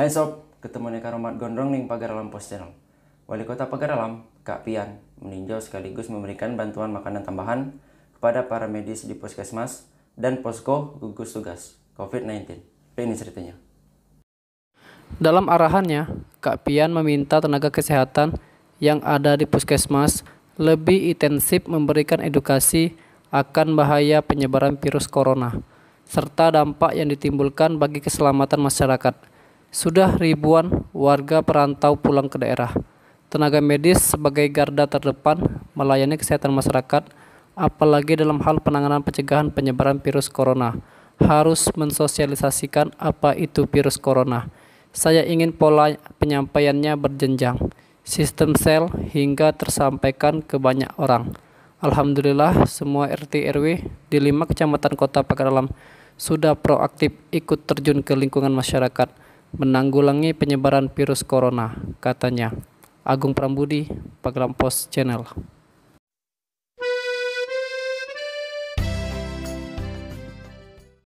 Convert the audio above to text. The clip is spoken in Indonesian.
Hai Sob, ketemu di Karomat Gondrong Pagar Alam Post Channel. Wali Kota Alam, Kak Pian, meninjau sekaligus memberikan bantuan makanan tambahan kepada para medis di Puskesmas dan Posko gugus tugas COVID-19. Ini ceritanya. Dalam arahannya, Kak Pian meminta tenaga kesehatan yang ada di Puskesmas lebih intensif memberikan edukasi akan bahaya penyebaran virus corona serta dampak yang ditimbulkan bagi keselamatan masyarakat sudah ribuan warga perantau pulang ke daerah. Tenaga medis sebagai garda terdepan melayani kesehatan masyarakat, apalagi dalam hal penanganan pencegahan penyebaran virus corona. Harus mensosialisasikan apa itu virus corona. Saya ingin pola penyampaiannya berjenjang, sistem sel hingga tersampaikan ke banyak orang. Alhamdulillah semua RT RW di lima kecamatan kota Alam sudah proaktif ikut terjun ke lingkungan masyarakat menanggulangi penyebaran virus corona, katanya. Agung Prambudi, Paglampos Channel.